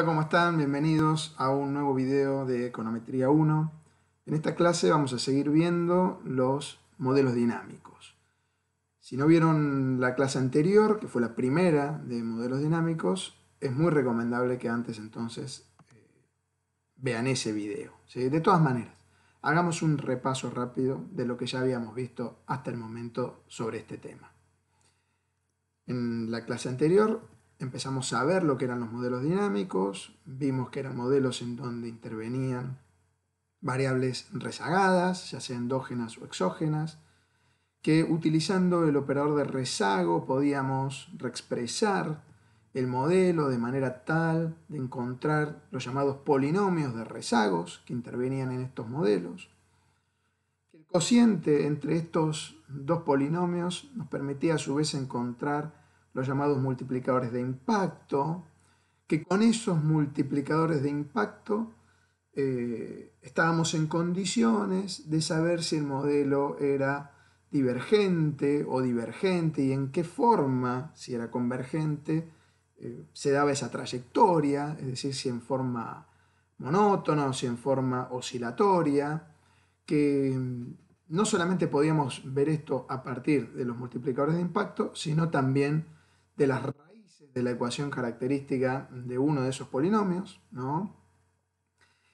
Hola, ¿cómo están? Bienvenidos a un nuevo video de Econometría 1. En esta clase vamos a seguir viendo los modelos dinámicos. Si no vieron la clase anterior, que fue la primera de modelos dinámicos, es muy recomendable que antes entonces eh, vean ese video. De todas maneras, hagamos un repaso rápido de lo que ya habíamos visto hasta el momento sobre este tema. En la clase anterior empezamos a ver lo que eran los modelos dinámicos, vimos que eran modelos en donde intervenían variables rezagadas, ya sean endógenas o exógenas, que utilizando el operador de rezago podíamos reexpresar el modelo de manera tal de encontrar los llamados polinomios de rezagos que intervenían en estos modelos. El cociente entre estos dos polinomios nos permitía a su vez encontrar los llamados multiplicadores de impacto, que con esos multiplicadores de impacto eh, estábamos en condiciones de saber si el modelo era divergente o divergente y en qué forma, si era convergente, eh, se daba esa trayectoria, es decir, si en forma monótona o si en forma oscilatoria, que mm, no solamente podíamos ver esto a partir de los multiplicadores de impacto, sino también de las raíces de la ecuación característica de uno de esos polinomios, ¿no?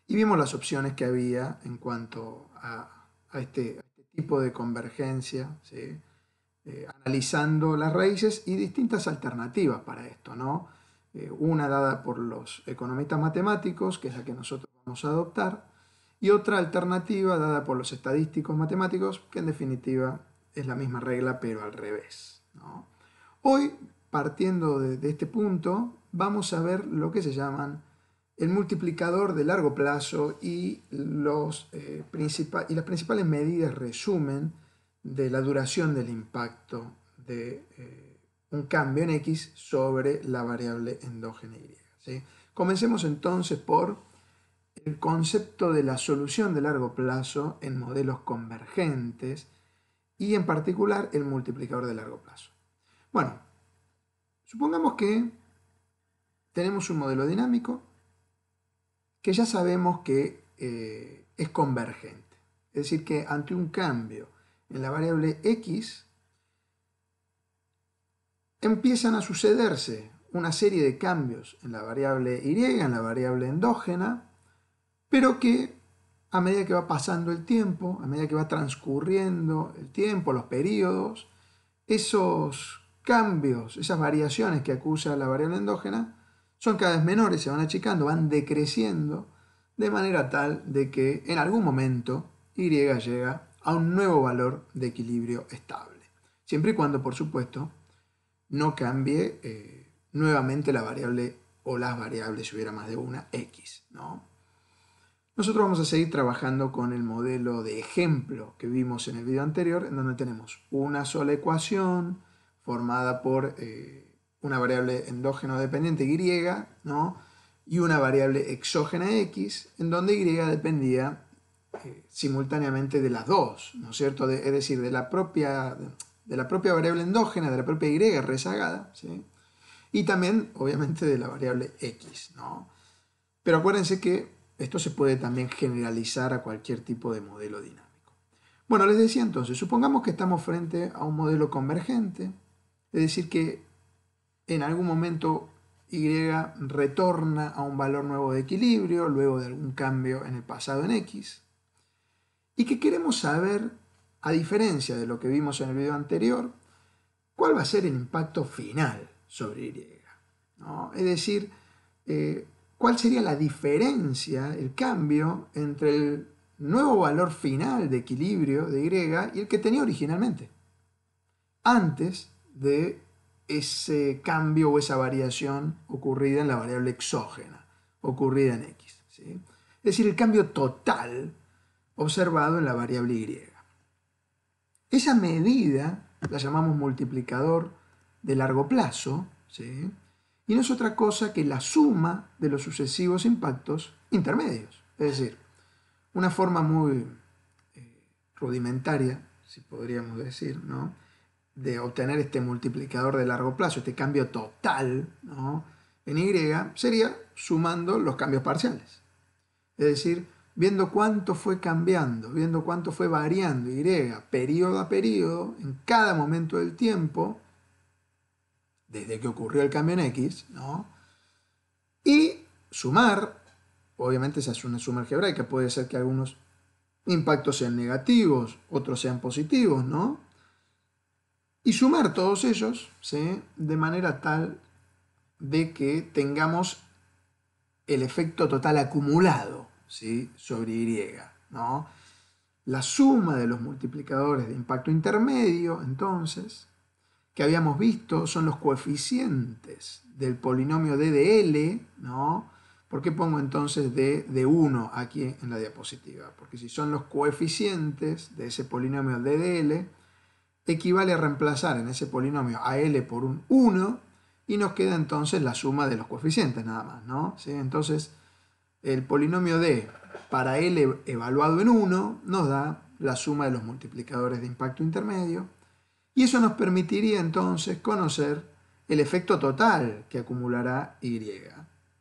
Y vimos las opciones que había en cuanto a, este, este, tipo de convergencia, ¿sí? Eh, analizando las raíces y distintas alternativas para esto, ¿no? Eh, una dada por los economistas matemáticos, que es la que nosotros vamos a adoptar, y otra alternativa dada por los estadísticos matemáticos, que en definitiva es la misma regla pero al revés. ¿no? Hoy partiendo de, este punto, vamos a ver lo que se llaman el multiplicador de largo plazo y, los, eh, y las principales medidas resumen de la duración del impacto de eh, un cambio en X sobre la variable endógena Y. Comencemos entonces por el concepto de la solución de largo plazo en modelos convergentes y en particular el multiplicador de largo plazo. Bueno, Supongamos que tenemos un modelo dinámico que ya sabemos que eh, es convergente. Es decir, que ante un cambio en la variable x, empiezan a sucederse una serie de cambios en la variable y, en la variable endógena, pero que a medida que va pasando el tiempo, a medida que va transcurriendo el tiempo, los periodos, esos cambios, esas variaciones que acusa la variable endógena, son cada vez menores, se van achicando, van decreciendo, de manera tal de que en algún momento Y llega a un nuevo valor de equilibrio estable. Siempre y cuando, por supuesto, no cambie eh, nuevamente la variable o las variables, si hubiera más de una, X. Nosotros vamos a seguir trabajando con el modelo de ejemplo que vimos en el video anterior, en donde tenemos una sola ecuación, formada por eh, una variable endógeno dependiente Y, y una variable exógena X, en donde Y dependía eh, simultáneamente de las dos, ¿no es cierto? es decir, de la, propia, de la propia variable endógena, de la propia Y rezagada, y también, obviamente, de la variable X. Pero acuérdense que esto se puede también generalizar a cualquier tipo de modelo dinámico. Bueno, les decía entonces, supongamos que estamos frente a un modelo convergente, es decir, que en algún momento Y retorna a un valor nuevo de equilibrio luego de algún cambio en el pasado en X. Y que queremos saber, a diferencia de lo que vimos en el video anterior, cuál va a ser el impacto final sobre Y. Es decir, eh, cuál sería la diferencia, el cambio entre el nuevo valor final de equilibrio de Y y el que tenía originalmente. Antes de ese cambio o esa variación ocurrida en la variable exógena, ocurrida en X. Es decir, el cambio total observado en la variable Y. Esa medida la llamamos multiplicador de largo plazo, y no es otra cosa que la suma de los sucesivos impactos intermedios. Es decir, una forma muy eh, rudimentaria, si podríamos decir, ¿no? de obtener este multiplicador de largo plazo, este cambio total en Y, sería sumando los cambios parciales. Es decir, viendo cuánto fue cambiando, viendo cuánto fue variando Y, periodo a periodo, en cada momento del tiempo, desde que ocurrió el cambio en X, ¿no? y sumar, obviamente se hace una suma algebraica, puede ser que algunos impactos sean negativos, otros sean positivos, ¿no? y sumar todos ellos de manera tal de que tengamos el efecto total acumulado ¿sí? sobre Y. ¿no? La suma de los multiplicadores de impacto intermedio, entonces, que habíamos visto son los coeficientes del polinomio DDL, de ¿no? ¿Por qué pongo entonces D de 1 aquí en la diapositiva? Porque si son los coeficientes de ese polinomio DDL de equivale a reemplazar en ese polinomio a L por un 1 y nos queda entonces la suma de los coeficientes nada más, ¿no? ¿Sí? Entonces el polinomio D para L evaluado en 1 nos da la suma de los multiplicadores de impacto intermedio y eso nos permitiría entonces conocer el efecto total que acumulará Y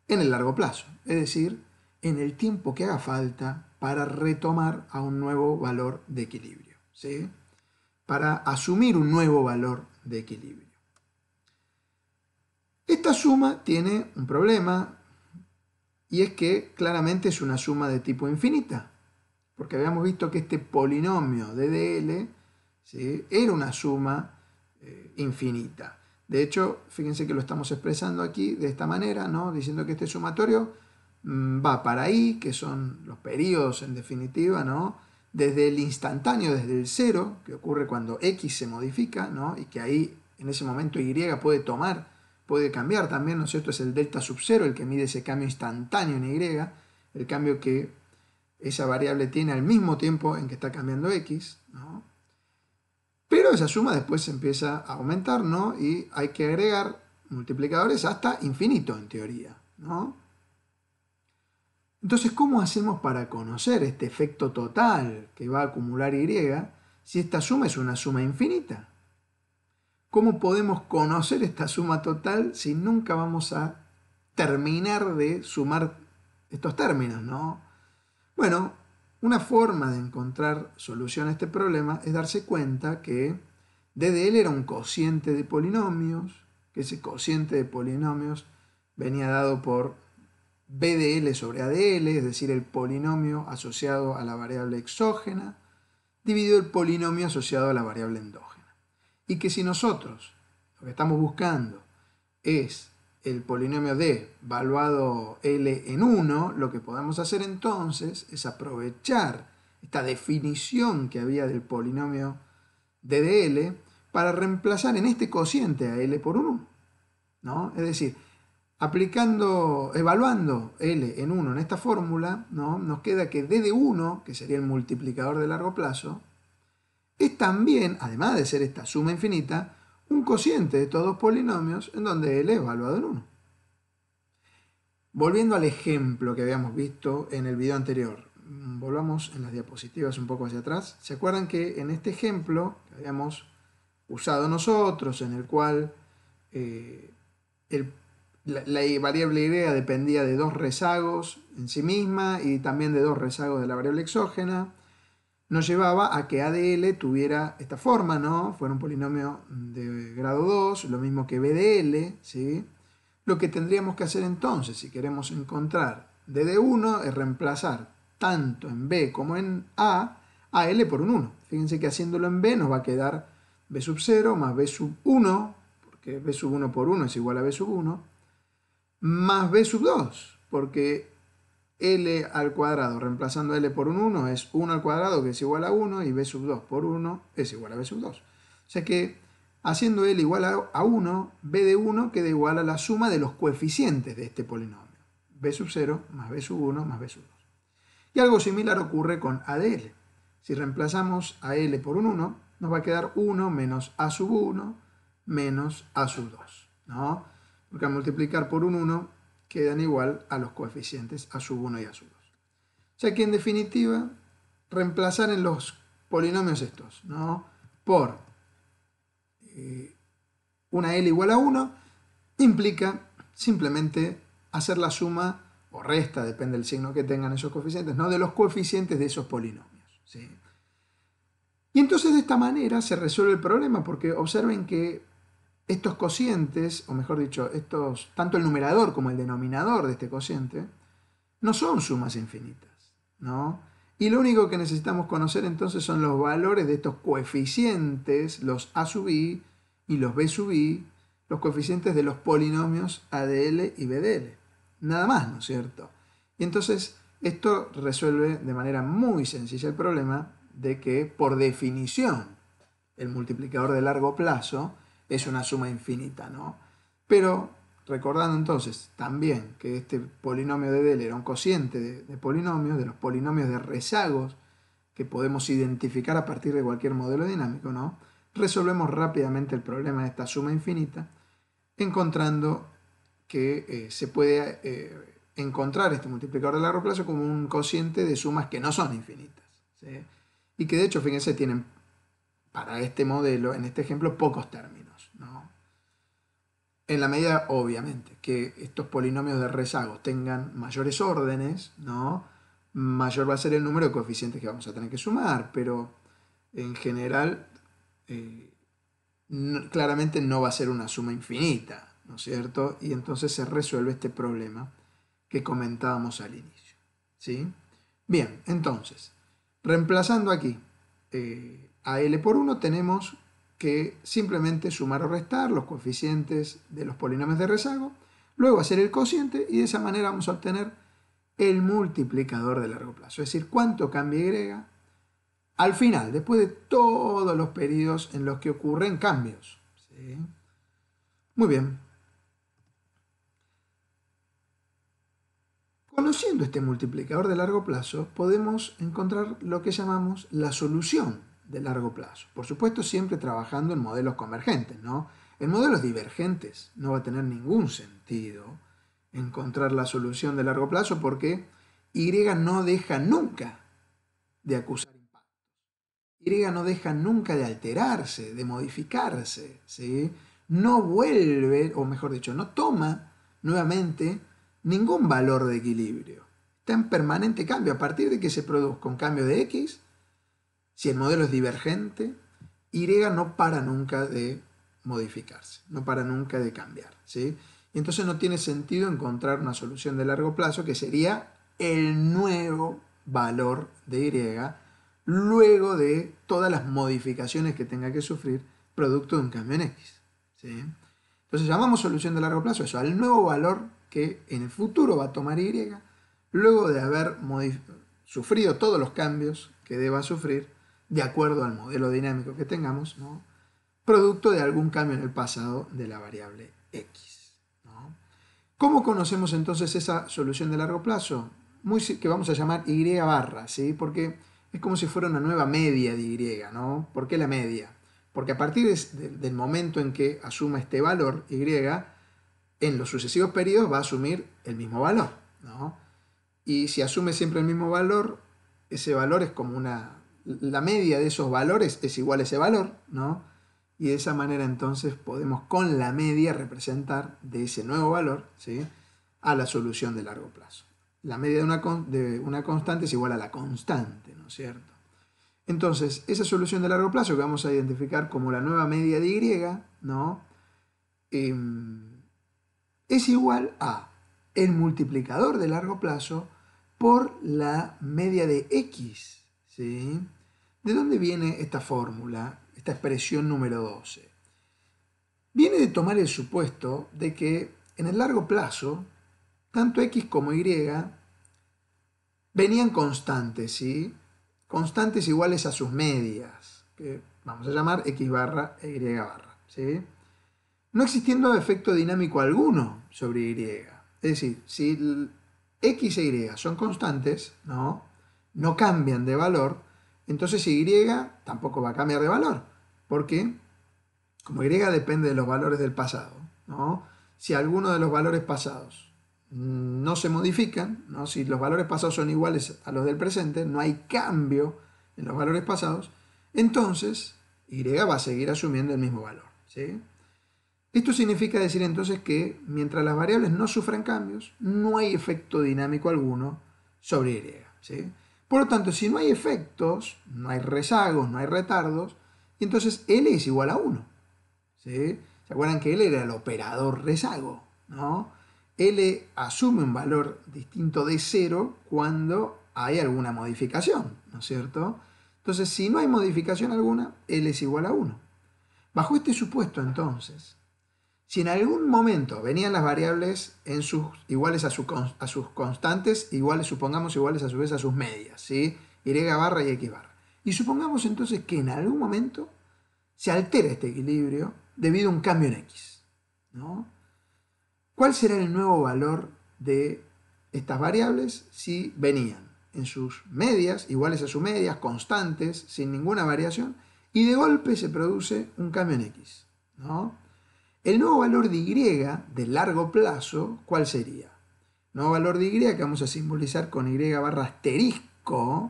en el largo plazo, es decir, en el tiempo que haga falta para retomar a un nuevo valor de equilibrio. ¿sí? para asumir un nuevo valor de equilibrio. Esta suma tiene un problema y es que claramente es una suma de tipo infinita, porque habíamos visto que este polinomio de DL era una suma eh, infinita. De hecho, fíjense que lo estamos expresando aquí de esta manera, ¿no? diciendo que este sumatorio mm, va para i, que son los periodos en definitiva, ¿no? desde el instantáneo, desde el cero, que ocurre cuando x se modifica, ¿no? y que ahí en ese momento y puede tomar, puede cambiar también, ¿no es cierto? Es el delta sub cero el que mide ese cambio instantáneo en y, el cambio que esa variable tiene al mismo tiempo en que está cambiando x, ¿no? Pero esa suma después empieza a aumentar, ¿no? Y hay que agregar multiplicadores hasta infinito en teoría, ¿no? Entonces, ¿cómo hacemos para conocer este efecto total que va a acumular Y si esta suma es una suma infinita? ¿Cómo podemos conocer esta suma total si nunca vamos a terminar de sumar estos términos, no? Bueno, una forma de encontrar solución a este problema es darse cuenta que DDL era un cociente de polinomios, que ese cociente de polinomios venía dado por BDL sobre ADL, es decir, el polinomio asociado a la variable exógena, dividido el polinomio asociado a la variable endógena. Y que si nosotros lo que estamos buscando es el polinomio D valuado L en 1, lo que podemos hacer entonces es aprovechar esta definición que había del polinomio ddl de para reemplazar en este cociente a L por 1. ¿no? Es decir, Aplicando, evaluando L en 1 en esta fórmula, ¿no? nos queda que D de 1, que sería el multiplicador de largo plazo, es también, además de ser esta suma infinita, un cociente de todos dos polinomios en donde L es evaluado en 1. Volviendo al ejemplo que habíamos visto en el video anterior, mm, volvamos en las diapositivas un poco hacia atrás. ¿Se acuerdan que en este ejemplo que habíamos usado nosotros, en el cual eh, el la, variable y dependía de dos rezagos en sí misma y también de dos rezagos de la variable exógena, nos llevaba a que ADL tuviera esta forma, ¿no? Fuera un polinomio de grado 2, lo mismo que BDL, ¿sí? Lo que tendríamos que hacer entonces, si queremos encontrar DD1, es reemplazar tanto en B como en A, AL por un 1. Fíjense que haciéndolo en B nos va a quedar B sub 0 más B sub 1, porque B sub 1 por 1 es igual a B sub 1, más b sub 2, porque L al cuadrado, reemplazando L por un 1, es 1 al cuadrado que es igual a 1 y B sub 2 por 1 es igual a B sub 2. O sea que haciendo L igual a 1, B de 1 queda igual a la suma de los coeficientes de este polinomio. B sub 0 más B sub 1 más B sub 2. Y algo similar ocurre con A de L. Si reemplazamos a L por un 1, nos va a quedar 1 menos A sub 1 menos A sub 2. ¿no? porque al multiplicar por un 1 quedan igual a los coeficientes a sub 1 y a sub 2. O sea que en definitiva, reemplazar en los polinomios estos, ¿no? Por eh, una L igual a 1 implica simplemente hacer la suma o resta, depende del signo que tengan esos coeficientes, ¿no? de los coeficientes de esos polinomios. Y entonces de esta manera se resuelve el problema, porque observen que estos cocientes, o mejor dicho, estos, tanto el numerador como el denominador de este cociente, no son sumas infinitas. ¿no? Y lo único que necesitamos conocer entonces son los valores de estos coeficientes, los a sub i y los b sub i, los coeficientes de los polinomios ADL y BDL. Nada más, ¿no es cierto? Y entonces esto resuelve de manera muy sencilla el problema de que, por definición, el multiplicador de largo plazo es una suma infinita, ¿no? Pero recordando entonces también que este polinomio de Dell era un cociente de, polinomios, de los polinomios de rezagos que podemos identificar a partir de cualquier modelo dinámico, ¿no? Resolvemos rápidamente el problema de esta suma infinita, encontrando que eh, se puede eh, encontrar este multiplicador de largo plazo como un cociente de sumas que no son infinitas. ¿sí? Y que de hecho, fíjense, tienen para este modelo, en este ejemplo, pocos términos en la medida, obviamente, que estos polinomios de rezago tengan mayores órdenes, ¿no? mayor va a ser el número de coeficientes que vamos a tener que sumar, pero en general eh, claramente no va a ser una suma infinita, ¿no es cierto? Y entonces se resuelve este problema que comentábamos al inicio, ¿sí? Bien, entonces, reemplazando aquí eh, a L por 1 tenemos que simplemente sumar o restar los coeficientes de los polinomios de rezago, luego hacer el cociente y de esa manera vamos a obtener el multiplicador de largo plazo, es decir, cuánto cambia Y al final, después de todos los periodos en los que ocurren cambios. Muy bien. Conociendo este multiplicador de largo plazo, podemos encontrar lo que llamamos la solución de largo plazo. Por supuesto, siempre trabajando en modelos convergentes, ¿no? En modelos divergentes no va a tener ningún sentido encontrar la solución de largo plazo porque Y no deja nunca de acusar impactos. Y no deja nunca de alterarse, de modificarse, ¿sí? No vuelve, o mejor dicho, no toma nuevamente ningún valor de equilibrio. Está en permanente cambio. A partir de que se produzca un cambio de X, si el modelo es divergente, Y no para nunca de modificarse, no para nunca de cambiar. ¿sí? entonces no tiene sentido encontrar una solución de largo plazo que sería el nuevo valor de Y luego de todas las modificaciones que tenga que sufrir producto de un cambio en X. ¿sí? Entonces llamamos solución de largo plazo eso, al nuevo valor que en el futuro va a tomar Y, luego de haber sufrido todos los cambios que deba sufrir de acuerdo al modelo dinámico que tengamos, ¿no? producto de algún cambio en el pasado de la variable x. ¿Cómo conocemos entonces esa solución de largo plazo? Muy, que vamos a llamar y barra, ¿sí? porque es como si fuera una nueva media de y. ¿no? ¿Por qué la media? Porque a partir del momento en que asuma este valor y, en los sucesivos periodos va a asumir el mismo valor. ¿no? Y si asume siempre el mismo valor, ese valor es como una la media de esos valores es igual a ese valor, ¿no? Y de esa manera entonces podemos con la media representar de ese nuevo valor, ¿sí? A la solución de largo plazo. La media de una, constante es igual a la constante, ¿no es cierto? Entonces, esa solución de largo plazo que vamos a identificar como la nueva media de Y, ¿no? Em, es igual a el multiplicador de largo plazo por la media de X, ¿sí? ¿De dónde viene esta fórmula, esta expresión número 12? Viene de tomar el supuesto de que en el largo plazo, tanto X como Y venían constantes, ¿sí? Constantes iguales a sus medias, que vamos a llamar X barra e Y barra, No existiendo efecto dinámico alguno sobre Y. Es decir, si X e Y son constantes, ¿no? no cambian de valor, entonces Y tampoco va a cambiar de valor, porque como Y depende de los valores del pasado, Si alguno de los valores pasados no se modifican, si los valores pasados son iguales a los del presente, no hay cambio en los valores pasados, entonces Y va a seguir asumiendo el mismo valor. Esto significa decir entonces que mientras las variables no sufran cambios, no hay efecto dinámico alguno sobre Y. Por lo tanto, si no hay efectos, no hay rezagos, no hay retardos, entonces L es igual a 1. ¿Se acuerdan que L era el operador rezago? ¿no? L e, asume un valor distinto de 0 cuando hay alguna modificación, ¿no es cierto? Entonces, si no hay modificación alguna, L es igual a 1. Bajo este supuesto, entonces, si en algún momento venían las variables en sus, iguales a, sus constantes, iguales, supongamos, iguales a su vez a sus medias, ¿sí? Y barra y X barra. Y supongamos entonces que en algún momento se altera este equilibrio debido a un cambio en X, ¿no? ¿Cuál será el nuevo valor de estas variables si venían en sus medias, iguales a sus medias, constantes, sin ninguna variación, y de golpe se produce un cambio en X, ¿no? El nuevo valor de Y de largo plazo, ¿cuál sería? El nuevo valor de Y que vamos a simbolizar con Y barra asterisco,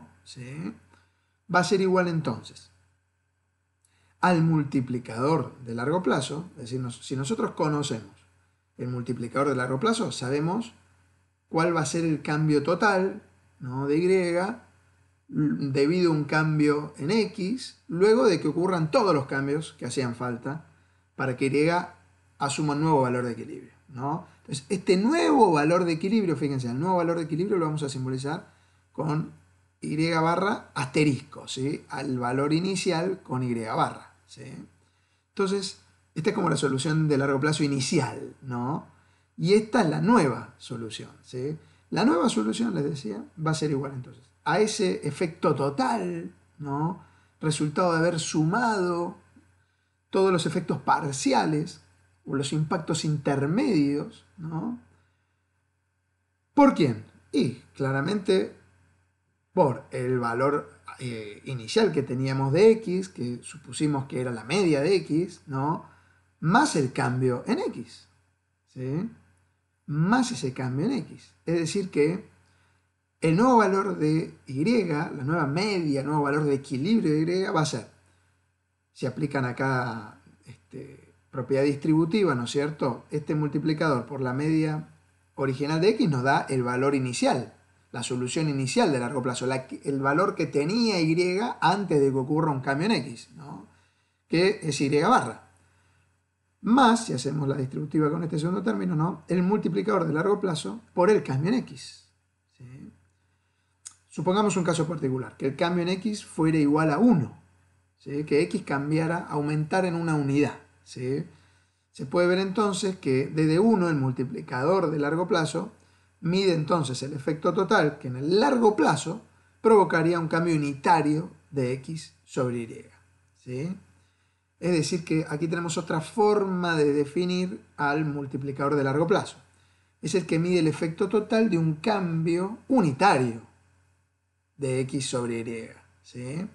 va a ser igual entonces al multiplicador de largo plazo, es decir, si nosotros conocemos el multiplicador de largo plazo, sabemos cuál va a ser el cambio total de Y debido a un cambio en X, luego de que ocurran todos los cambios que hacían falta para que Y asuma un nuevo valor de equilibrio. ¿no? Entonces, este nuevo valor de equilibrio, fíjense, el nuevo valor de equilibrio lo vamos a simbolizar con Y barra asterisco, ¿sí? al valor inicial con Y barra. Entonces, esta es como la solución de largo plazo inicial, ¿no? Y esta es la nueva solución, ¿sí? La nueva solución, les decía, va a ser igual entonces a ese efecto total, ¿no? Resultado de haber sumado todos los efectos parciales o los impactos intermedios, ¿no? ¿Por quién? Y claramente por el valor eh, inicial que teníamos de x, que supusimos que era la media de x, ¿no? Más el cambio en x, ¿sí? Más ese cambio en x. Es decir que el nuevo valor de y, la nueva media, el nuevo valor de equilibrio de y va a ser, si aplican acá este, propiedad distributiva, ¿no es cierto? Este multiplicador por la media original de x nos da el valor inicial, la solución inicial de largo plazo, el valor que tenía y antes de que ocurra un cambio en x, ¿no? que es y barra. Más, si hacemos la distributiva con este segundo término, ¿no? el multiplicador de largo plazo por el cambio en x. Supongamos un caso particular, que el cambio en x fuera igual a 1, que x cambiara, aumentara en una unidad. Se puede ver entonces que DD1, el multiplicador de largo plazo, mide entonces el efecto total que en el largo plazo provocaría un cambio unitario de X sobre Y. Es decir, que aquí tenemos otra forma de definir al multiplicador de largo plazo. Es el que mide el efecto total de un cambio unitario de X sobre Y.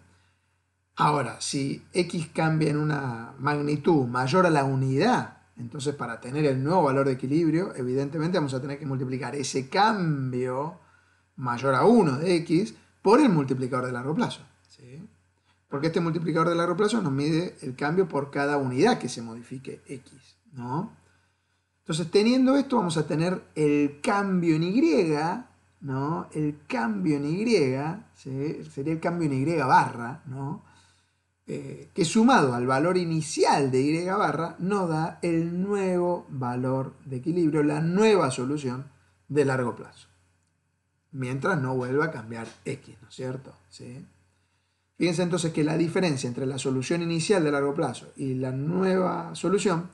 Ahora, si x cambia en una magnitud mayor a la unidad, entonces para tener el nuevo valor de equilibrio, evidentemente vamos a tener que multiplicar ese cambio mayor a 1 de x por el multiplicador de largo plazo. ¿sí? Porque este multiplicador de largo plazo nos mide el cambio por cada unidad que se modifique x. ¿no? Entonces teniendo esto vamos a tener el cambio en y, ¿no? el cambio en y, ¿sí? sería el cambio en y barra, ¿no? Eh, que sumado al valor inicial de Y barra no da el nuevo valor de equilibrio, la nueva solución de largo plazo. Mientras no vuelva a cambiar X, ¿no es cierto? Fíjense entonces que la diferencia entre la solución inicial de largo plazo y la nueva solución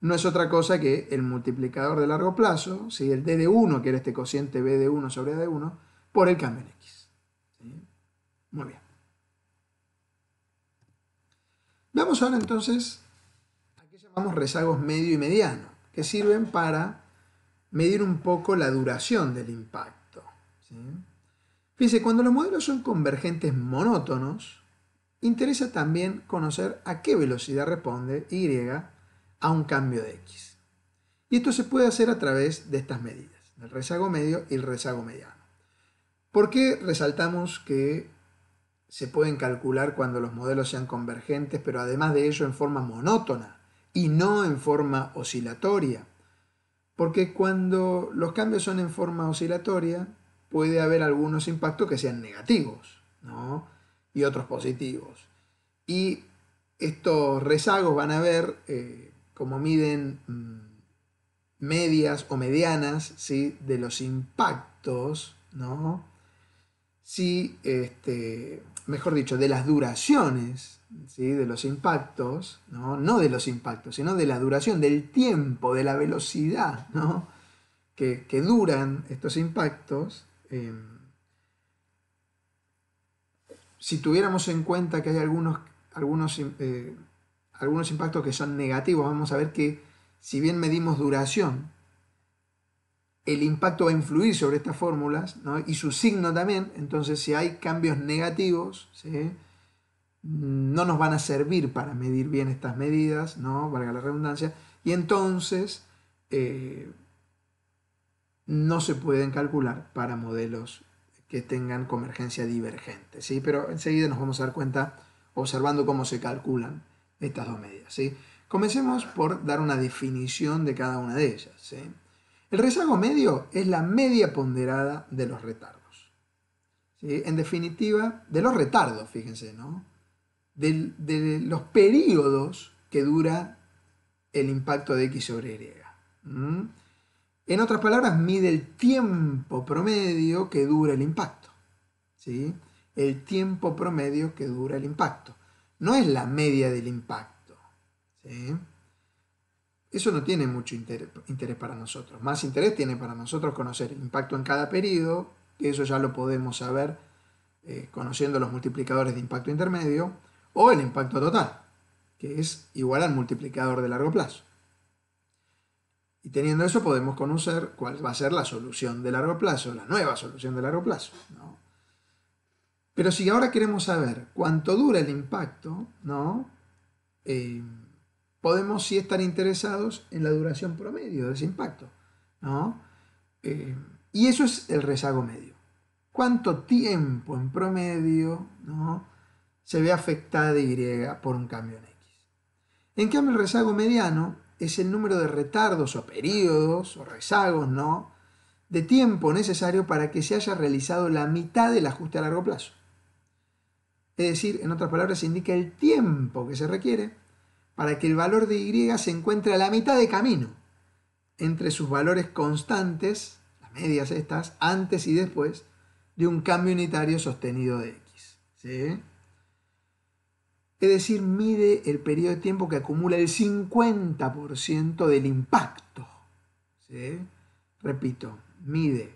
no es otra cosa que el multiplicador de largo plazo, si el D de 1, que era este cociente B de 1 sobre D de 1, por el cambio en X. Muy bien. Veamos ahora entonces a qué llamamos rezagos medio y mediano, que sirven para medir un poco la duración del impacto. ¿sí? Fíjense, cuando los modelos son convergentes monótonos, interesa también conocer a qué velocidad responde Y a un cambio de X. Y esto se puede hacer a través de estas medidas, el rezago medio y el rezago mediano. ¿Por qué resaltamos que se pueden calcular cuando los modelos sean convergentes, pero además de ello en forma monótona y no en forma oscilatoria. Porque cuando los cambios son en forma oscilatoria, puede haber algunos impactos que sean negativos ¿no? y otros positivos. Y estos rezagos van a ver eh, como miden mm, medias o medianas ¿sí? de los impactos, ¿no? si este, mejor dicho, de las duraciones, de los impactos, ¿no? de los impactos, sino de la duración, del tiempo, de la velocidad que, duran estos impactos, em, si tuviéramos en cuenta que hay algunos, algunos, eh, algunos impactos que son negativos, vamos a ver que si bien medimos duración, el impacto va a influir sobre estas fórmulas y su signo también, entonces si hay cambios negativos, no nos van a servir para medir bien estas medidas, ¿no? valga la redundancia, y entonces eh, no se pueden calcular para modelos que tengan convergencia divergente, ¿sí? pero enseguida nos vamos a dar cuenta observando cómo se calculan estas dos medidas. Comencemos por dar una definición de cada una de ellas. El rezago medio es la media ponderada de los retardos. En definitiva, de los retardos, fíjense, ¿no? De, los periodos que dura el impacto de X sobre Y. ¿Mm? En otras palabras, mide el tiempo promedio que dura el impacto. ¿Sí? El tiempo promedio que dura el impacto. No es la media del impacto. ¿Sí? eso no tiene mucho interés, para nosotros. Más interés tiene para nosotros conocer el impacto en cada periodo, que eso ya lo podemos saber eh, conociendo los multiplicadores de impacto intermedio, o el impacto total, que es igual al multiplicador de largo plazo. Y teniendo eso podemos conocer cuál va a ser la solución de largo plazo, la nueva solución de largo plazo. Pero si ahora queremos saber cuánto dura el impacto, ¿no? Eh, podemos sí estar interesados en la duración promedio de ese impacto. Eh, y eso es el rezago medio. ¿Cuánto tiempo en promedio se ve afectada Y por un cambio en X? En cambio, el rezago mediano es el número de retardos o periodos o rezagos de tiempo necesario para que se haya realizado la mitad del ajuste a largo plazo. Es decir, en otras palabras, indica el tiempo que se requiere para que el valor de Y se encuentre a la mitad de camino entre sus valores constantes, las medias estas, antes y después de un cambio unitario sostenido de X. ¿sí? Es decir, mide el periodo de tiempo que acumula el 50% del impacto. ¿sí? Repito, mide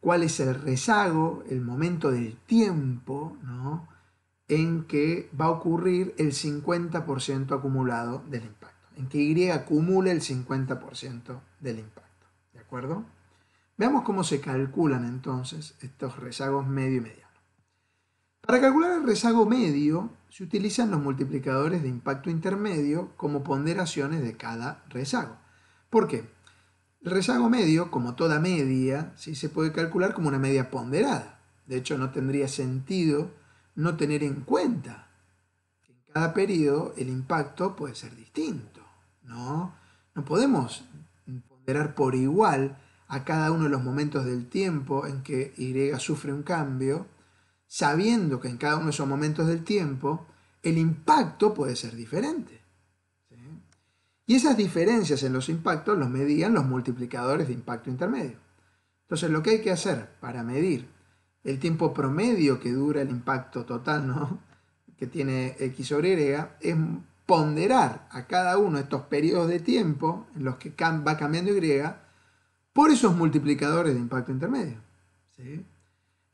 cuál es el rezago, el momento del tiempo, ¿no? en que va a ocurrir el 50% acumulado del impacto, en que Y acumule el 50% del impacto. ¿De acuerdo? Veamos cómo se calculan entonces estos rezagos medio y mediano. Para calcular el rezago medio se utilizan los multiplicadores de impacto intermedio como ponderaciones de cada rezago. ¿Por qué? El rezago medio, como toda media, ¿sí? se puede calcular como una media ponderada. De hecho, no tendría sentido no tener en cuenta que en cada periodo el impacto puede ser distinto. No, podemos ponderar por igual a cada uno de los momentos del tiempo en que Y sufre un cambio, sabiendo que en cada uno de esos momentos del tiempo el impacto puede ser diferente. Y esas diferencias en los impactos los medían los multiplicadores de impacto intermedio. Entonces lo que hay que hacer para medir el tiempo promedio que dura el impacto total ¿no? que tiene X sobre Y es ponderar a cada uno estos periodos de tiempo en los que va cambiando Y por esos multiplicadores de impacto intermedio. ¿sí?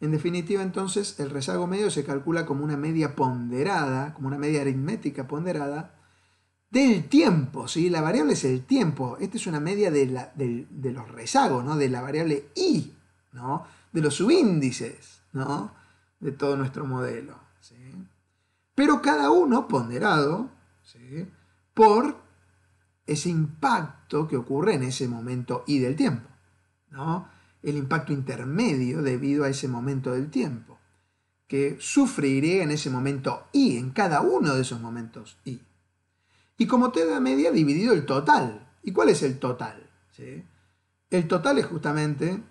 En definitiva, entonces, el rezago medio se calcula como una media ponderada, como una media aritmética ponderada, del tiempo, ¿sí? La variable es el tiempo. Esta es una media de, los rezagos, ¿no? De la variable Y, ¿no? de los subíndices ¿no? de todo nuestro modelo. ¿sí? Pero cada uno ponderado por ese impacto que ocurre en ese momento y del tiempo. ¿no? El impacto intermedio debido a ese momento del tiempo, que sufriré en ese momento y, en cada uno de esos momentos y. Y como te media dividido el total. ¿Y cuál es el total? ¿Sí? El total es justamente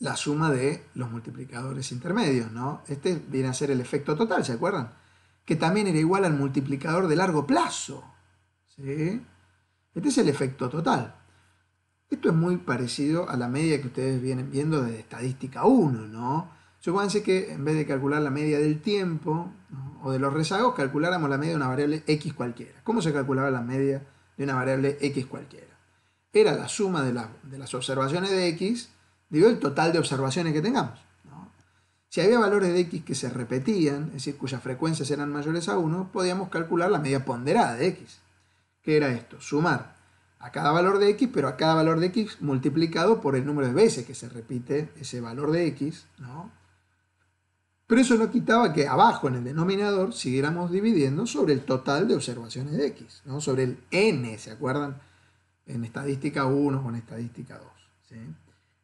la suma de los multiplicadores intermedios, ¿no? Este viene a ser el efecto total, ¿se acuerdan? Que también era igual al multiplicador de largo plazo, ¿sí? Este es el efecto total. Esto es muy parecido a la media que ustedes vienen viendo desde estadística 1, ¿no? Supónganse que en vez de calcular la media del tiempo o de los rezagos, calculáramos la media de una variable x cualquiera. ¿Cómo se calculaba la media de una variable x cualquiera? Era la suma de, de las observaciones de x digo el total de observaciones que tengamos. Si había valores de x que se repetían, es decir, cuyas frecuencias eran mayores a 1, podíamos calcular la media ponderada de x, ¿Qué era esto, sumar a cada valor de x, pero a cada valor de x multiplicado por el número de veces que se repite ese valor de x, Pero eso no quitaba que abajo en el denominador siguiéramos dividiendo sobre el total de observaciones de x, sobre el n, ¿se acuerdan? En estadística 1 o en estadística 2. ¿sí?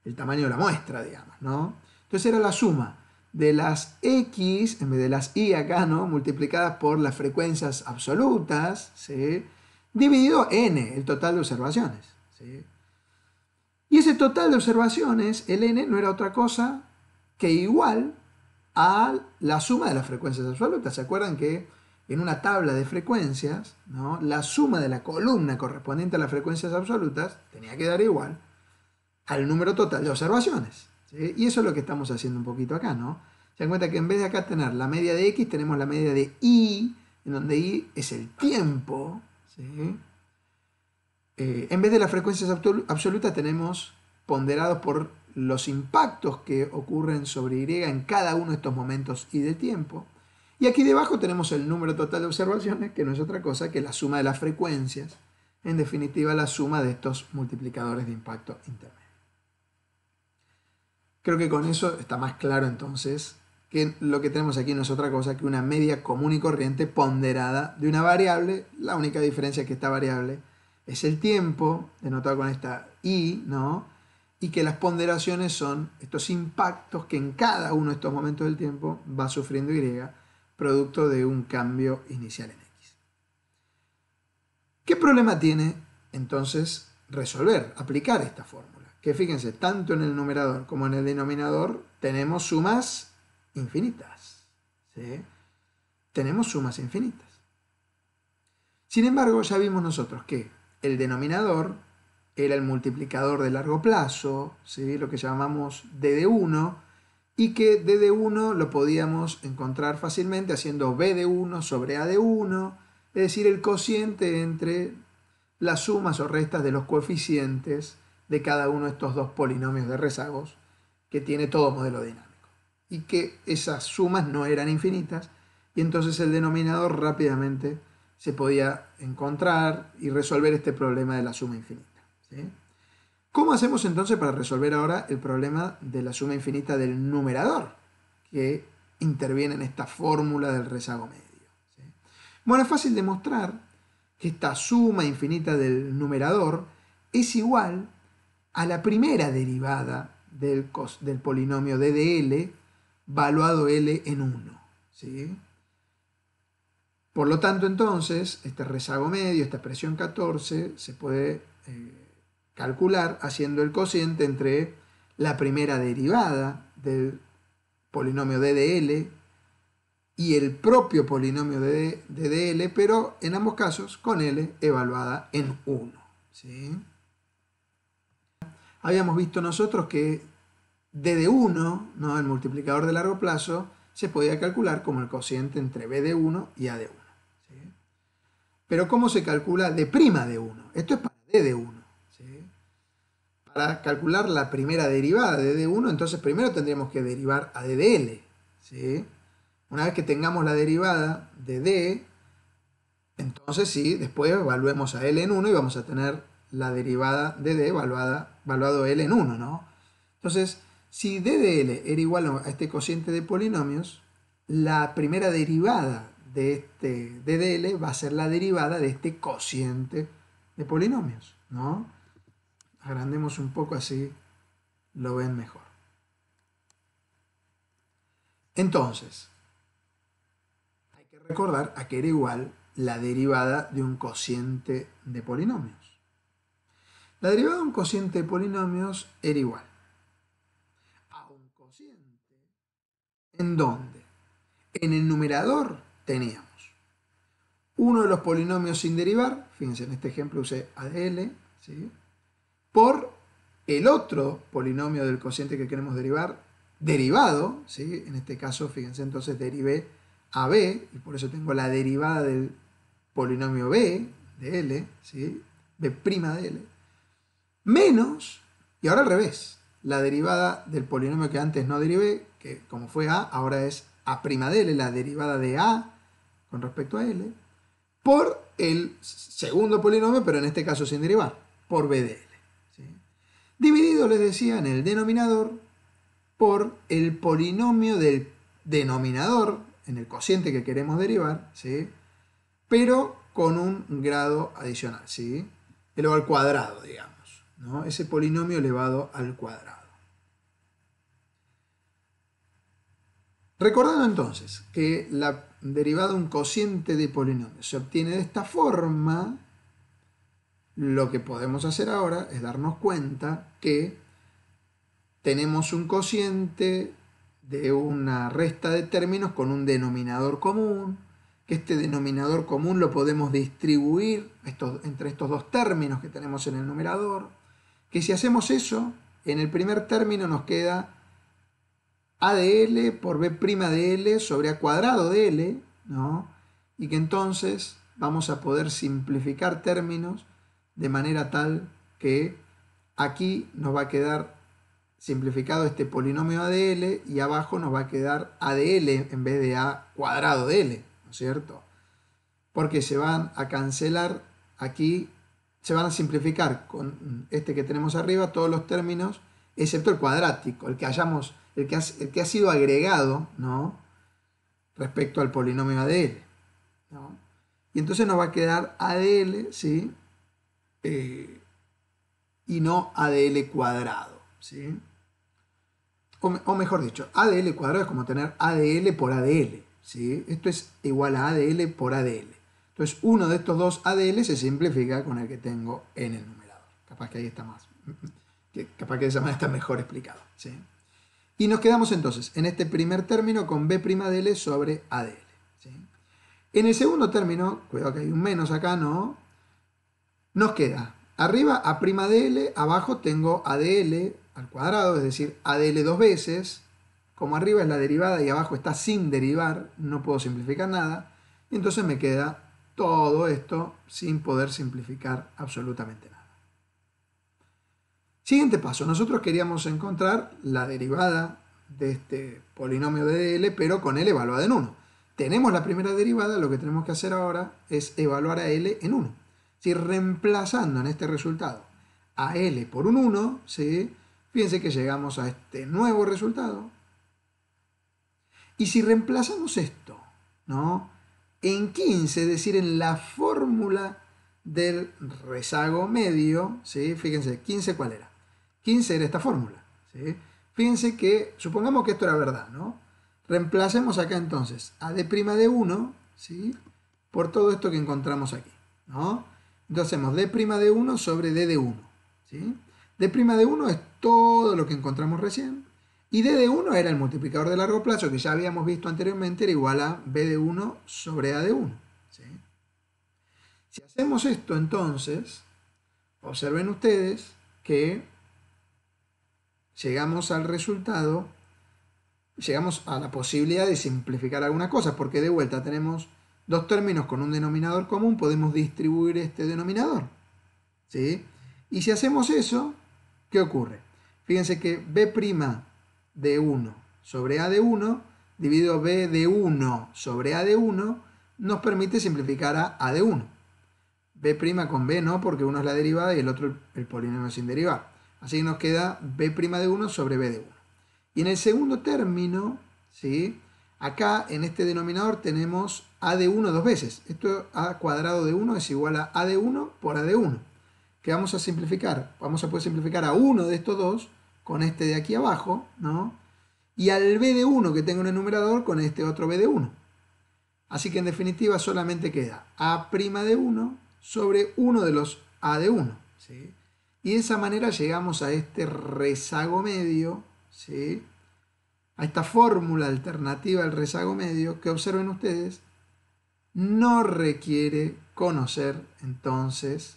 el tamaño de la muestra, digamos, ¿no? Entonces era la suma de las x, en vez de las y acá, ¿no? Multiplicadas por las frecuencias absolutas, ¿sí? Dividido n, el total de observaciones, ¿sí? Y ese total de observaciones, el n, no era otra cosa que igual a la suma de las frecuencias absolutas. ¿Se acuerdan que en una tabla de frecuencias, ¿no? la suma de la columna correspondiente a las frecuencias absolutas tenía que dar igual al número total de observaciones. Y eso es lo que estamos haciendo un poquito acá, ¿no? Se dan cuenta que en vez de acá tener la media de X, tenemos la media de Y, en donde Y es el tiempo. Eh, en vez de las frecuencias absolutas, tenemos ponderados por los impactos que ocurren sobre Y en cada uno de estos momentos y de tiempo. Y aquí debajo tenemos el número total de observaciones, que no es otra cosa que la suma de las frecuencias, en definitiva la suma de estos multiplicadores de impacto interno. Creo que con eso está más claro entonces que lo que tenemos aquí no es otra cosa que una media común y corriente ponderada de una variable. La única diferencia que esta variable es el tiempo, denotado con esta i, ¿no? Y que las ponderaciones son estos impactos que en cada uno de estos momentos del tiempo va sufriendo y, producto de un cambio inicial en x. ¿Qué problema tiene entonces resolver, aplicar esta forma? que fíjense, tanto en el numerador como en el denominador tenemos sumas infinitas. Tenemos sumas infinitas. Sin embargo, ya vimos nosotros que el denominador era el multiplicador de largo plazo, lo que llamamos de 1 y que de 1 lo podíamos encontrar fácilmente haciendo b de 1 sobre a de 1 es decir, el cociente entre las sumas o restas de los coeficientes de cada uno de estos dos polinomios de rezagos que tiene todo modelo dinámico. Y que esas sumas no eran infinitas y entonces el denominador rápidamente se podía encontrar y resolver este problema de la suma infinita. ¿sí? ¿Cómo hacemos entonces para resolver ahora el problema de la suma infinita del numerador que interviene en esta fórmula del rezago medio? Bueno, es fácil demostrar que esta suma infinita del numerador es igual a la primera derivada del, polinomio ddl L, valuado L en 1. Por lo tanto, entonces, este rezago medio, esta expresión 14, se puede eh, calcular haciendo el cociente entre la primera derivada del polinomio ddl y el propio polinomio de, pero en ambos casos con L evaluada en 1. ¿sí? habíamos visto nosotros que DD1, el multiplicador de largo plazo, se podía calcular como el cociente entre b de 1 y a de 1 Pero ¿cómo se calcula de prima de 1? Esto es para de 1 Para calcular la primera derivada de d 1 entonces primero tendríamos que derivar a de ¿sí? Una vez que tengamos la derivada de D, entonces sí, después evaluemos a L en 1 y vamos a tener la derivada de D evaluada, evaluado L en 1, ¿no? Entonces, si D L era igual a este cociente de polinomios, la primera derivada de este D L va a ser la derivada de este cociente de polinomios, ¿no? Agrandemos un poco así, lo ven mejor. Entonces, hay que recordar a que era igual la derivada de un cociente de polinomios. La derivada de un cociente de polinomios era igual a un cociente en donde en el numerador teníamos uno de los polinomios sin derivar, fíjense en este ejemplo usé ADL, ¿sí? por el otro polinomio del cociente que queremos derivar, derivado, ¿sí? en este caso, fíjense, entonces derivé a B, y por eso tengo la derivada del polinomio B de L, ¿sí? B' de L, menos, y ahora al revés, la derivada del polinomio que antes no derivé, que como fue a, ahora es a' de L, la derivada de a con respecto a L, por el segundo polinomio, pero en este caso sin derivar, por B de L. Dividido, les decía, en el denominador por el polinomio del denominador, en el cociente que queremos derivar, ¿sí? pero con un grado adicional, ¿sí? elevado al cuadrado, digamos ese polinomio elevado al cuadrado. Recordando entonces que la derivada de un cociente de polinomios se obtiene de esta forma, lo que podemos hacer ahora es darnos cuenta que tenemos un cociente de una resta de términos con un denominador común, que este denominador común lo podemos distribuir entre estos dos términos que tenemos en el numerador, que si hacemos eso, en el primer término nos queda a L por B' de L sobre A cuadrado de L, ¿no? Y que entonces vamos a poder simplificar términos de manera tal que aquí nos va a quedar simplificado este polinomio ADL L y abajo nos va a quedar a L en vez de A cuadrado de L, ¿no es cierto? Porque se van a cancelar aquí se van a simplificar con este que tenemos arriba todos los términos, excepto el cuadrático, el que, hayamos, el que, ha, que ha sido agregado ¿no? respecto al polinomio ADL. Y entonces nos va a quedar ADL, ¿sí? Eh, y no ADL cuadrado, ¿sí? O, mejor dicho, ADL cuadrado es como tener ADL por ADL, ¿sí? Esto es igual a ADL por ADL. Entonces uno de estos dos ADL se simplifica con el que tengo en el numerador. Capaz que ahí está más, capaz que de esa manera está mejor explicado. Y nos quedamos entonces en este primer término con L sobre ADL. En el segundo término, cuidado que hay un menos acá, ¿no? Nos queda arriba l abajo tengo ADL al cuadrado, es decir, ADL dos veces. Como arriba es la derivada y abajo está sin derivar, no puedo simplificar nada. entonces me queda todo esto sin poder simplificar absolutamente nada. Siguiente paso, nosotros queríamos encontrar la derivada de este polinomio de L, pero con L evaluada en 1. Tenemos la primera derivada, lo que tenemos que hacer ahora es evaluar a L en 1. Si reemplazando en este resultado a L por un 1, fíjense que llegamos a este nuevo resultado. Y si reemplazamos esto, ¿no? en 15, es decir, en la fórmula del rezago medio, ¿sí? fíjense, 15 cuál era. 15 era esta fórmula. ¿sí? Fíjense que, supongamos que esto era verdad, ¿no? Reemplacemos acá entonces a D' de 1, ¿sí? Por todo esto que encontramos aquí, ¿no? Entonces hacemos D' de 1 sobre D de 1, ¿sí? D' de 1 es todo lo que encontramos recién, y D de 1 era el multiplicador de largo plazo que ya habíamos visto anteriormente, era igual a B de 1 sobre A de 1. Si hacemos esto entonces, observen ustedes que llegamos al resultado, llegamos a la posibilidad de simplificar alguna cosa, porque de vuelta tenemos dos términos con un denominador común, podemos distribuir este denominador. Y si hacemos eso, ¿qué ocurre? Fíjense que B' de 1 sobre A de 1 dividido B de 1 sobre A de 1 nos permite simplificar a A de 1. B' con B no, porque uno es la derivada y el otro el polinomio sin derivar. Así que nos queda B' de 1 sobre B de 1. Y en el segundo término, ¿sí? acá en este denominador tenemos A de 1 dos veces. Esto A cuadrado de 1 es igual a A de 1 por A de 1. Que vamos a simplificar? Vamos a poder simplificar a uno de estos dos con este de aquí abajo, ¿no? Y al B de 1 que tengo en el numerador con este otro B de 1. Así que en definitiva solamente queda A' de 1 sobre uno de los A de 1. ¿sí? Y de esa manera llegamos a este rezago medio, ¿sí? a esta fórmula alternativa al rezago medio que observen ustedes, no requiere conocer entonces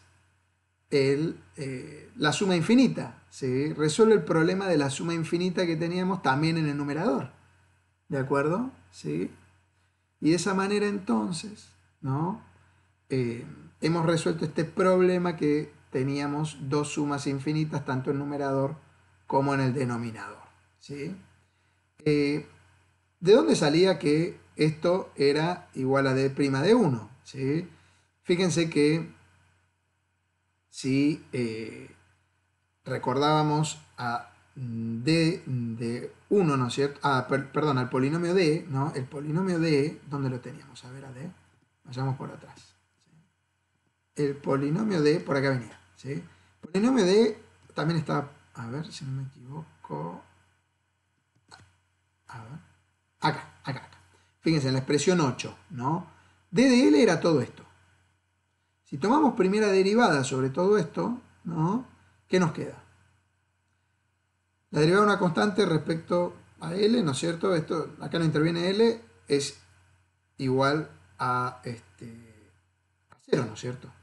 eh, la suma infinita. ¿sí? Resuelve el problema de la suma infinita que teníamos también en el numerador. ¿De acuerdo? ¿Sí? Y de esa manera entonces, ¿no? Eh, hemos resuelto este problema que teníamos dos sumas infinitas, tanto en el numerador como en el denominador. ¿sí? Eh, ¿De dónde salía que esto era igual a d' de 1? ¿sí? Fíjense que si eh, recordábamos a mm, D mm, de 1, ¿no es cierto? Ah, perdón, al polinomio D, ¿no? El polinomio D, ¿dónde lo teníamos? A ver, a D, vayamos por atrás. El polinomio D, por acá venía, ¿sí? El polinomio D también está, a ver si no me equivoco, a ver, acá, acá, acá. Fíjense, en la expresión 8, ¿no? D L era todo esto. Si tomamos primera derivada sobre todo esto, ¿no? ¿qué nos queda? La derivada de una constante respecto a L, ¿no es cierto? Esto, acá no interviene L, es igual a, este, ¿no es cierto?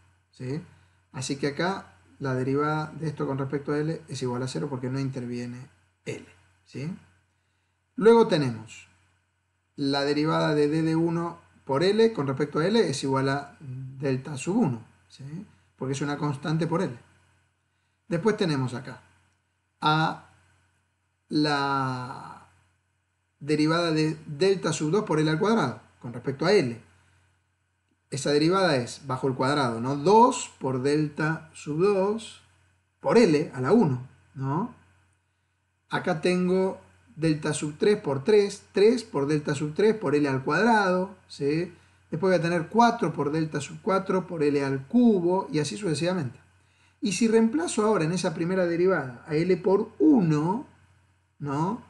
Así que acá la derivada de esto con respecto a L es igual a cero porque no interviene L. ¿sí? Luego tenemos la derivada de D de 1 por L con respecto a L es igual a delta sub 1, porque es una constante por L. Después tenemos acá a la derivada de delta sub 2 por L al cuadrado con respecto a L. Esa derivada es bajo el cuadrado, ¿no? 2 por delta sub 2 por L a la 1, ¿no? Acá tengo delta sub 3 por 3, 3 por delta sub 3 por L al cuadrado, ¿sí? después voy a tener 4 por delta sub 4 por L al cubo y así sucesivamente. Y si reemplazo ahora en esa primera derivada a L por 1, ¿no?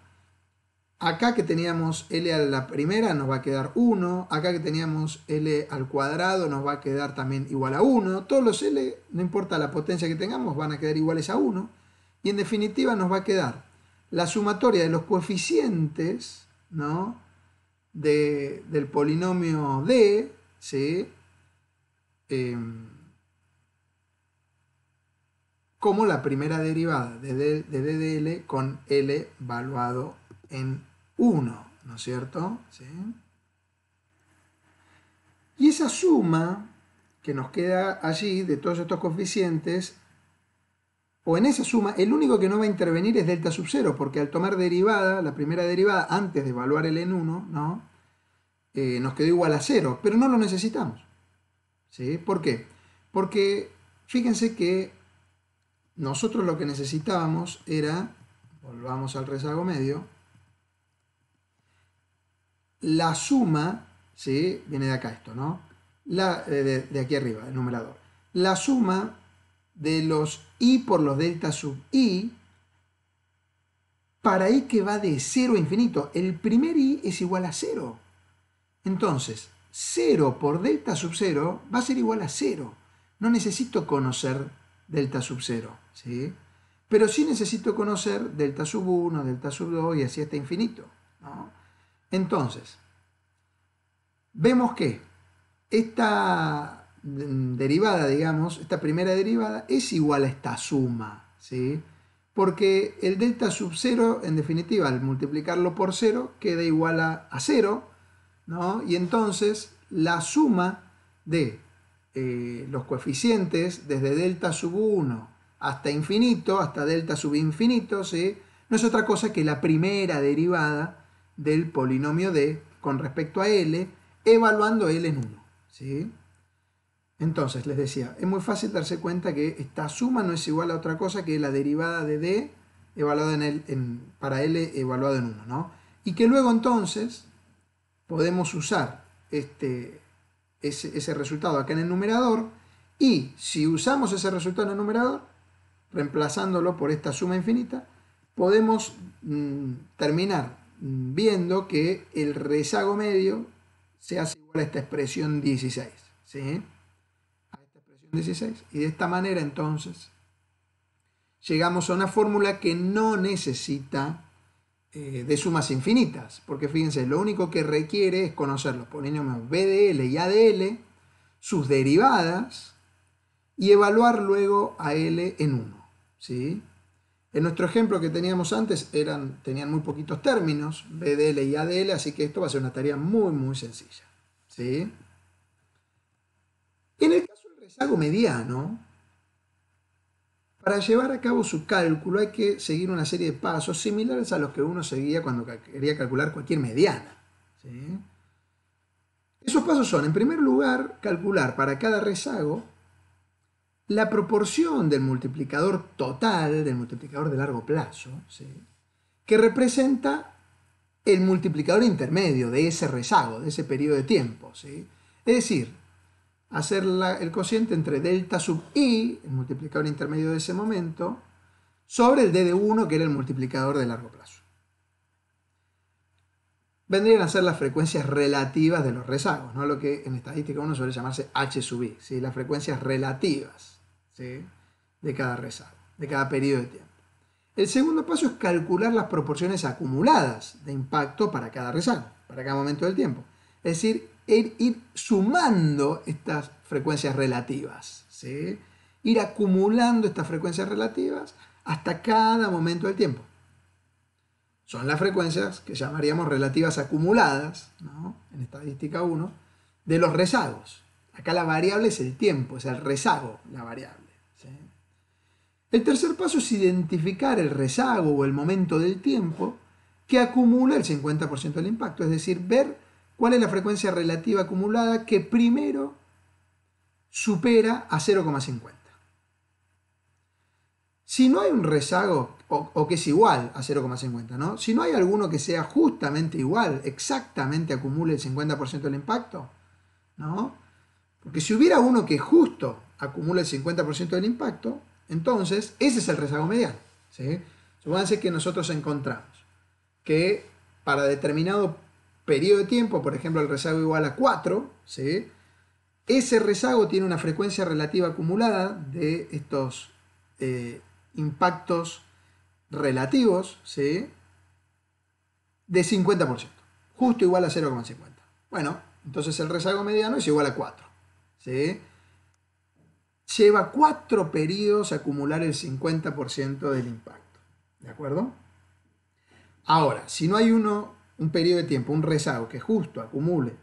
Acá que teníamos L a la primera nos va a quedar 1, acá que teníamos L al cuadrado nos va a quedar también igual a 1, todos los L, no importa la potencia que tengamos, van a quedar iguales a 1, y en definitiva nos va a quedar la sumatoria de los coeficientes ¿no? del polinomio D, ¿sí? Em, como la primera derivada de, D, de DDL con L evaluado en 1, ¿no es cierto? ¿Sí? Y esa suma que nos queda allí de todos estos coeficientes o en esa suma, el único que no va a intervenir es delta sub 0, porque al tomar derivada, la primera derivada, antes de evaluar el N1, ¿no? Eh, nos quedó igual a 0, pero no lo necesitamos. ¿Sí? ¿Por qué? Porque fíjense que nosotros lo que necesitábamos era, volvamos al rezago medio, la suma, ¿sí? viene de acá esto, ¿no? La, eh, de, de aquí arriba, el numerador. La suma de los y por los delta sub i para i que va de 0 a infinito. El primer i es igual a 0. Entonces, 0 por delta sub 0 va a ser igual a 0. No necesito conocer delta sub 0, ¿sí? Pero sí necesito conocer delta sub 1, delta sub 2 y así hasta infinito. Entonces, vemos que esta Mm, derivada, digamos, esta primera derivada es igual a esta suma, ¿sí? Porque el delta sub 0, en definitiva, al multiplicarlo por 0, queda igual a, 0, ¿no? Y entonces la suma de eh, los coeficientes desde delta sub 1 hasta infinito, hasta delta sub infinito, ¿sí? no es otra cosa que la primera derivada del polinomio d con respecto a l, evaluando l en 1. ¿sí? Entonces, les decía, es muy fácil darse cuenta que esta suma no es igual a otra cosa que la derivada de d evaluada en el, para L evaluado en 1, ¿no? Y que luego entonces podemos usar este, ese, resultado acá en el numerador y si usamos ese resultado en el numerador, reemplazándolo por esta suma infinita, podemos mm, terminar viendo que el rezago medio se hace igual a esta expresión 16, ¿sí? 16. Y de esta manera entonces llegamos a una fórmula que no necesita eh, de sumas infinitas, porque fíjense, lo único que requiere es conocer los polinomios BDL y ADL, sus derivadas, y evaluar luego a L en 1. ¿sí? En nuestro ejemplo que teníamos antes eran, tenían muy poquitos términos, BDL y ADL, así que esto va a ser una tarea muy muy sencilla. ¿sí? En el mediano, para llevar a cabo su cálculo hay que seguir una serie de pasos similares a los que uno seguía cuando quería calcular cualquier mediana. Esos pasos son, en primer lugar, calcular para cada rezago la proporción del multiplicador total, del multiplicador de largo plazo, que representa el multiplicador intermedio de ese rezago, de ese periodo de tiempo. Es decir, hacer el cociente entre delta sub i, el multiplicador intermedio de ese momento, sobre el d de 1, que era el multiplicador de largo plazo. Vendrían a ser las frecuencias relativas de los rezagos, ¿no? lo que en estadística uno suele llamarse h sub i, las frecuencias relativas de cada rezago, de cada periodo de tiempo. El segundo paso es calcular las proporciones acumuladas de impacto para cada rezago, para cada momento del tiempo. Es decir, ir, sumando estas frecuencias relativas, ir acumulando estas frecuencias relativas hasta cada momento del tiempo. Son las frecuencias que llamaríamos relativas acumuladas, en estadística 1, de los rezagos. Acá la variable es el tiempo, es el rezago la variable. El tercer paso es identificar el rezago o el momento del tiempo que acumula el 50% del impacto, es decir, ver ¿Cuál es la frecuencia relativa acumulada que primero supera a 0,50? Si no hay un rezago, o, que es igual a 0,50, ¿no? Si no hay alguno que sea justamente igual, exactamente acumule el 50% del impacto, ¿no? Porque si hubiera uno que justo acumule el 50% del impacto, entonces ese es el rezago mediano, ¿sí? que nosotros encontramos que para determinado periodo de tiempo, por ejemplo el rezago igual a 4, ¿sí? ese rezago tiene una frecuencia relativa acumulada de estos eh, impactos relativos ¿sí? de 50%, justo igual a 0,50. Bueno, entonces el rezago mediano es igual a 4. ¿sí? Lleva 4 periodos a acumular el 50% del impacto. ¿De acuerdo? Ahora, si no hay uno un periodo de tiempo, un rezago que justo acumule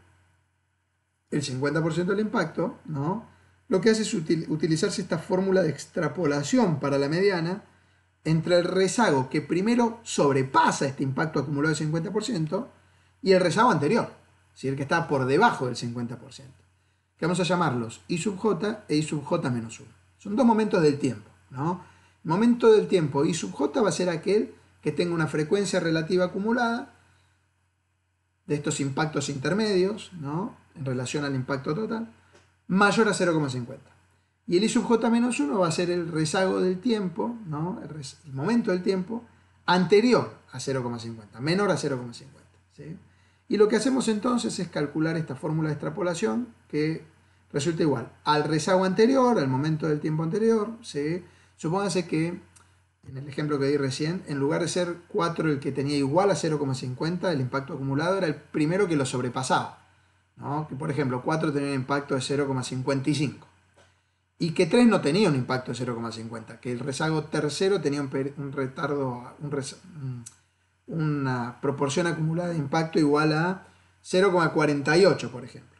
el 50% del impacto, ¿no? lo que hace es utilizarse esta fórmula de extrapolación para la mediana entre el rezago que primero sobrepasa este impacto acumulado del 50% y el rezago anterior, si el que está por debajo del 50%, que vamos a llamarlos I sub j e I sub j menos 1. Son dos momentos del tiempo. ¿no? El momento del tiempo I sub j va a ser aquel que tenga una frecuencia relativa acumulada de estos impactos intermedios, ¿no? en relación al impacto total, mayor a 0,50. Y el I sub j menos 1 va a ser el rezago del tiempo, ¿no? el, momento del tiempo, anterior a 0,50, menor a 0,50. ¿sí? Y lo que hacemos entonces es calcular esta fórmula de extrapolación que resulta igual al rezago anterior, al momento del tiempo anterior. ¿sí? Supóngase que en el ejemplo que di recién, en lugar de ser 4 el que tenía igual a 0,50, el impacto acumulado era el primero que lo sobrepasaba. Que por ejemplo, 4 tenía un impacto de 0,55 y que 3 no tenía un impacto de 0,50, que el rezago tercero tenía un, retardo, mm, una proporción acumulada de impacto igual a 0,48, por ejemplo.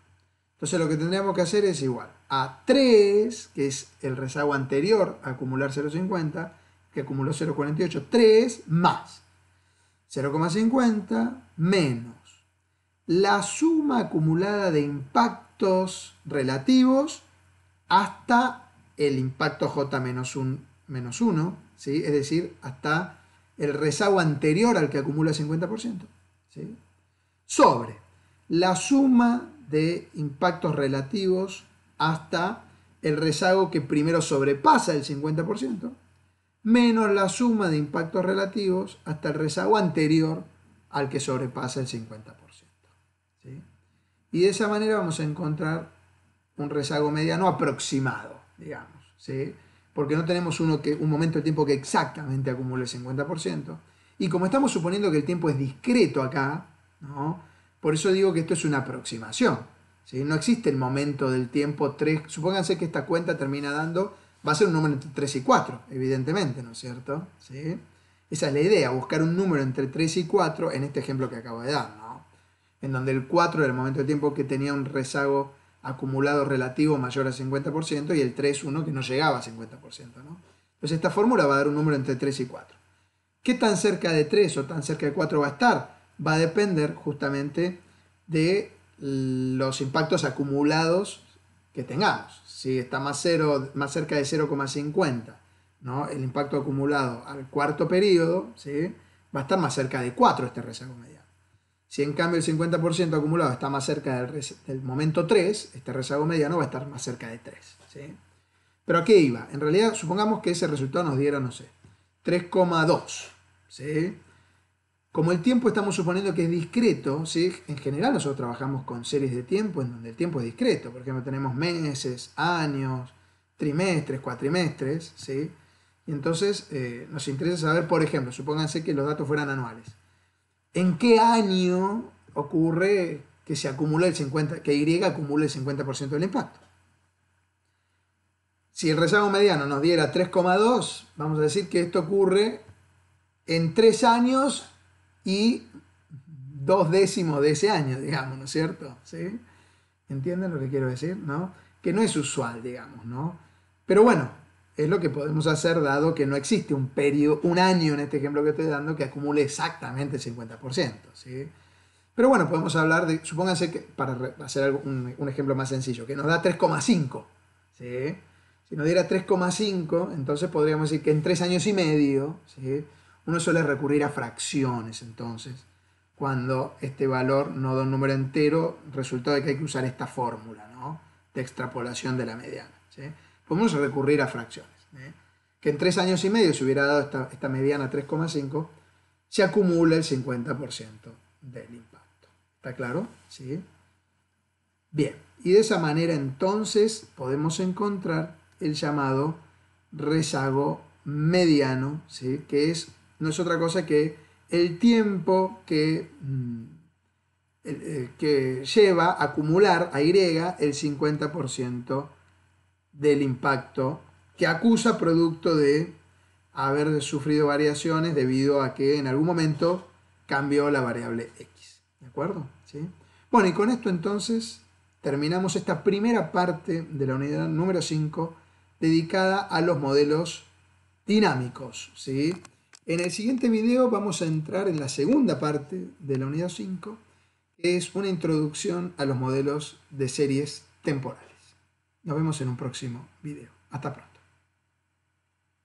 Entonces lo que tendríamos que hacer es igual a 3, que es el rezago anterior, a acumular 0,50, que acumuló 0,48, 3 más 0,50 menos la suma acumulada de impactos relativos hasta el impacto J menos 1, 1 ¿sí? es decir, hasta el rezago anterior al que acumula el 50%, sobre la suma de impactos relativos hasta el rezago que primero sobrepasa el 50%, menos la suma de impactos relativos hasta el rezago anterior al que sobrepasa el 50%. Y de esa manera vamos a encontrar un rezago mediano aproximado, digamos, porque no tenemos uno que, un momento del tiempo que exactamente acumule el 50%. Y como estamos suponiendo que el tiempo es discreto acá, por eso digo que esto es una aproximación. No existe el momento del tiempo 3. Supónganse que esta cuenta termina dando va a ser un número entre 3 y 4, evidentemente, ¿no es cierto? Esa es la idea, buscar un número entre 3 y 4 en este ejemplo que acabo de dar, ¿no? En donde el 4 era el momento de tiempo que tenía un rezago acumulado relativo mayor al 50% y el 3, 1 que no llegaba al 50%, ¿no? Entonces esta fórmula va a dar un número entre 3 y 4. ¿Qué tan cerca de 3 o tan cerca de 4 va a estar? Va a depender justamente de los impactos acumulados que tengamos si está más, cero, más cerca de 0,50. ¿no? El impacto acumulado al cuarto periodo ¿sí? va a estar más cerca de 4 este rezago mediano. Si en cambio el 50% acumulado está más cerca del, momento 3, este rezago mediano va a estar más cerca de 3. ¿Pero a qué iba? En realidad, supongamos que ese resultado nos diera, no sé, 3,2. ¿sí? Como el tiempo estamos suponiendo que es discreto, ¿sí? en general nosotros trabajamos con series de tiempo en donde el tiempo es discreto. Por ejemplo, tenemos meses, años, trimestres, cuatrimestres. ¿sí? Y entonces eh, nos interesa saber, por ejemplo, supónganse que los datos fueran anuales. ¿En qué año ocurre que se acumula el 50, que Y acumule el 50% del impacto? Si el rezago mediano nos diera 3,2, vamos a decir que esto ocurre en 3 años y dos décimos de ese año, digamos, ¿no es cierto? ¿Sí? ¿Entienden lo que quiero decir? ¿No? Que no es usual, digamos, ¿no? Pero bueno, es lo que podemos hacer dado que no existe un periodo, un año en este ejemplo que estoy dando, que acumule exactamente el 50%, ¿sí? Pero bueno, podemos hablar de, supónganse que, para hacer un, un ejemplo más sencillo, que nos da 3,5, ¿sí? Si nos diera 3,5, entonces podríamos decir que en tres años y medio, ¿sí? Uno suele recurrir a fracciones entonces, cuando este valor no da un número entero, resulta de que hay que usar esta fórmula de extrapolación de la mediana. Podemos recurrir a fracciones. Que en tres años y medio, se hubiera dado esta, mediana 3,5, se acumula el 50% del impacto. ¿Está claro? ¿Sí? Bien, y de esa manera entonces podemos encontrar el llamado rezago mediano, ¿sí? que es no es otra cosa que el tiempo que, mm, que lleva a acumular a Y el 50% del impacto que acusa producto de haber sufrido variaciones debido a que en algún momento cambió la variable X. ¿De acuerdo? Bueno, y con esto entonces terminamos esta primera parte de la unidad número 5 dedicada a los modelos dinámicos. ¿sí? En el siguiente video vamos a entrar en la segunda parte de la unidad 5, que es una introducción a los modelos de series temporales. Nos vemos en un próximo video. Hasta pronto.